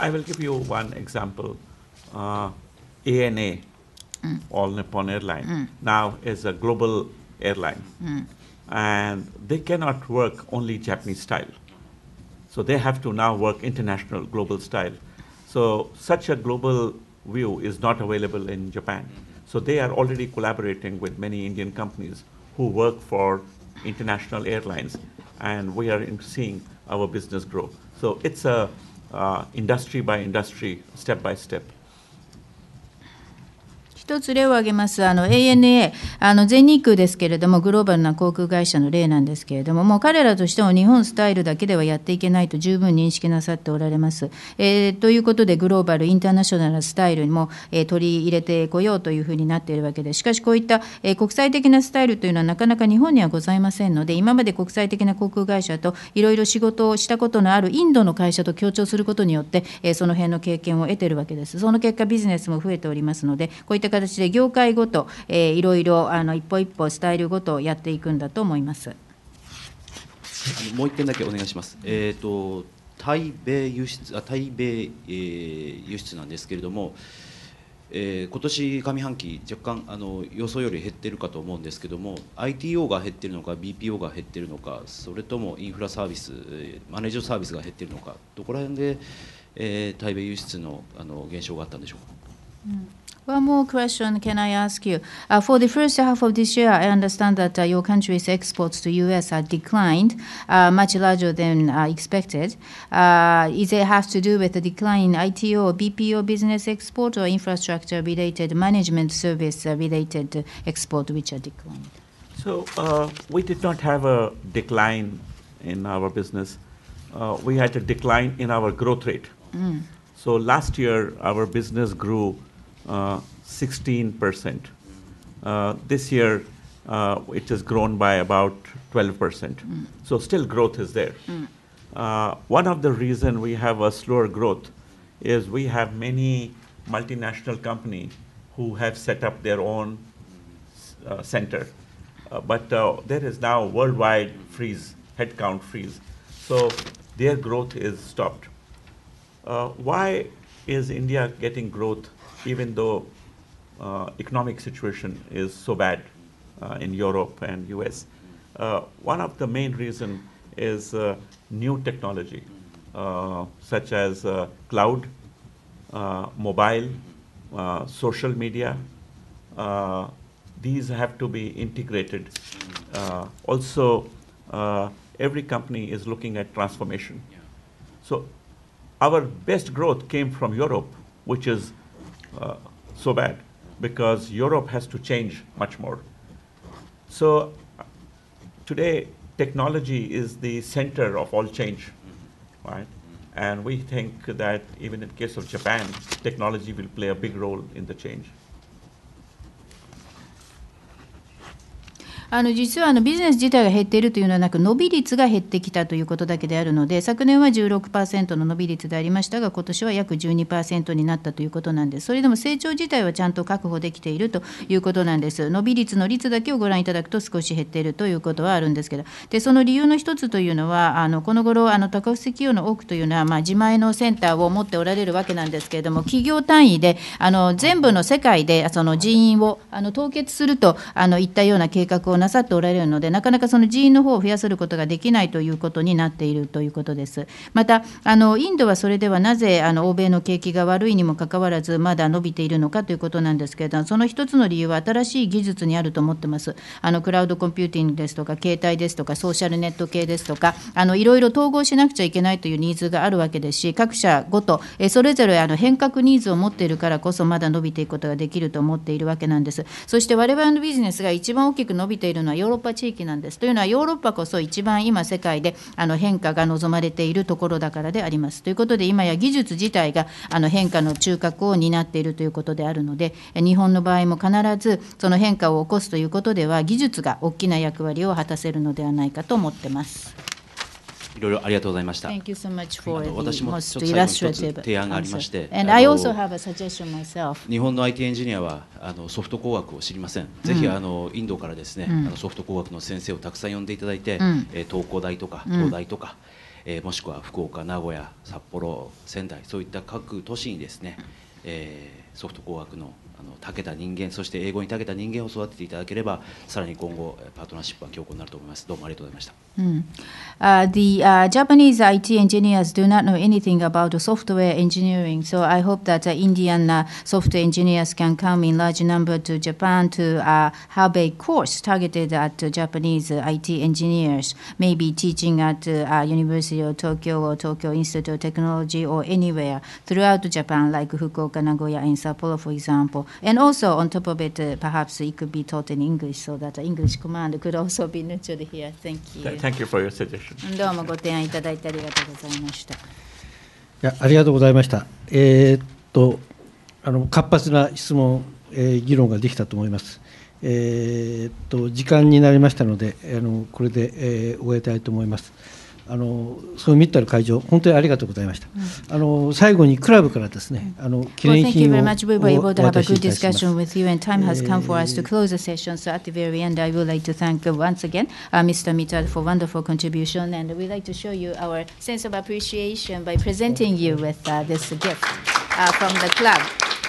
I will give you one example. Uh, ANA, mm. All Nippon Airline, mm. now is a global airline. Mm. And they cannot work only Japanese style. So they have to now work international, global style. So such a global view is not available in Japan. So they are already collaborating with many Indian companies who work for international airlines. And we are seeing our business grow. So it's a uh, industry by industry, step by step. つ例を挙げます、あの ANA、あの全日空ですけれども、グローバルな航空会社の例なんですけれども、もう彼らとしても日本スタイルだけではやっていけないと十分認識なさっておられます。えー、ということで、グローバル、インターナショナルスタイルにも、えー、取り入れてこようというふうになっているわけで、しかしこういった、えー、国際的なスタイルというのは、なかなか日本にはございませんので、今まで国際的な航空会社といろいろ仕事をしたことのあるインドの会社と協調することによって、えー、その辺の経験を得ているわけです。その結果、ビジネスも増えておりますので、こういった形で業界ごと、えー、いろいろあの一歩一歩スタイルごとやっていくんだと思います。あのもう一点だけお願いします。えっ、ー、と対米輸出あ対米、えー、輸出なんですけれども。えー、今年上半期、若干あの予想より減ってるかと思うんですけども ITO が減ってるのか BPO が減ってるのかそれともインフラサービスマネージャーサービスが減ってるのかどこら辺で、えー、対米輸出のあの減少があったんでしょうか。うん One more question can I ask you? Uh, for the first half of this year, I understand that uh, your country's exports to U.S. have declined uh, much larger than expected. Is it has to do with the decline in ITO or BPO business export or infrastructure-related management service-related export which are declined? So, we did not have a decline in our business. We had a decline in our growth rate. Mm. So last year, our business grew 16%. Uh, this year, uh, it has grown by about 12%. Mm. So still growth is there. Mm. Uh, one of the reason we have a slower growth is we have many multinational company who have set up their own uh, center. Uh, but uh, there is now worldwide freeze, headcount freeze. So their growth is stopped. why is India getting growth even though uh, economic situation is so bad uh, in Europe and US? Uh, one of the main reason is uh, new technology uh, such as uh, cloud, mobile, social media. these have to be integrated. also, every company is looking at transformation. So our best growth came from Europe, which is uh, so bad because Europe has to change much more. So today, technology is the center of all change, right? And we think that even in case of Japan, technology will play a big role in the change. あの実はあのビジネス自体が減っているというのはなく、伸び率が減ってきたということだけであるので、昨年は16%の伸び率でありましたが、今年は約12%になったということなんです、それでも成長自体はちゃんと確保できているということなんです、伸び率の率だけをご覧いただくと、少し減っているということはあるんですけど、でその理由の一つというのは、あのこの頃あの高伏企業の多くというのは、まあ、自前のセンターを持っておられるわけなんですけれども、企業単位で、あの全部の世界でその人員をあの凍結するとあのいったような計画をなさっておられるので、なかなかその人員の方を増やせることができないということになっているということです。また、あのインドはそれではなぜあの欧米の景気が悪いにもかかわらず、まだ伸びているのかということなんですけれども、その一つの理由は新しい技術にあると思ってます。あのクラウドコンピューティングですとか、携帯ですとか、ソーシャルネット系ですとか、あのいろいろ統合しなくちゃいけないというニーズがあるわけですし、各社ごと、えそれぞれあの変革ニーズを持っているからこそ、まだ伸びていくことができると思っているわけなんです。そして我々のビジネスが一番大きく伸びているのはヨーロッパ地域なんです。というのはヨーロッパこそ一番今世界であの変化が望まれているところだからであります。ということで今や技術自体があの変化の中核を担っているということであるので日本の場合も必ずその変化を起こすということでは技術が大きな役割を果たせるのではないかと思ってます。いろいろありがとうございました。t so 私もちょっと最後に一つ提案がありまして、日本の IT エンジニアはあのソフト工学を知りません。ぜひあのインドからですね、あのソフト工学の先生をたくさん呼んでいただいて、え東工大とか東大とか。えもしくは福岡、名古屋、札幌、仙台、そういった各都市にですね、えー、ソフト工学のあの長けた人間そして英語に長けた人間を育てていただければさらに今後パートナーシップは強固になると思いますどうもありがとうございました Hmm. Uh, the uh, Japanese IT engineers do not know anything about software engineering, so I hope that uh, Indian uh, software engineers can come in large number to Japan to uh, have a course targeted at Japanese uh, IT engineers, maybe teaching at University of Tokyo or Tokyo Institute of Technology or anywhere throughout Japan, like Fukuoka, Nagoya, and Sapporo, for example. And also, on top of it, perhaps it could be taught in English so that English command could also be nurtured here. Thank you. Th Thank you for your suggestion. どうもご提案いただいてありがとうございました。いやありがとうございました。えー、っとあの活発な質問、えー、議論ができたと思います。えー、っと時間になりましたのであのこれで、えー、終えたいと思います。あのそのミッタル会場、本当にありがとうございました。うん、あの最後にクラブからですね、あの記念品をお渡しいたします。Well, thank you very much. We w r e able to have a good discussion with you, and time has come for us to close the session. So at the very end, I would like to thank once again、uh, Mr. Mittal for wonderful contribution, and we'd like to show you our sense of appreciation by presenting you with、uh, this gift、uh, from the club.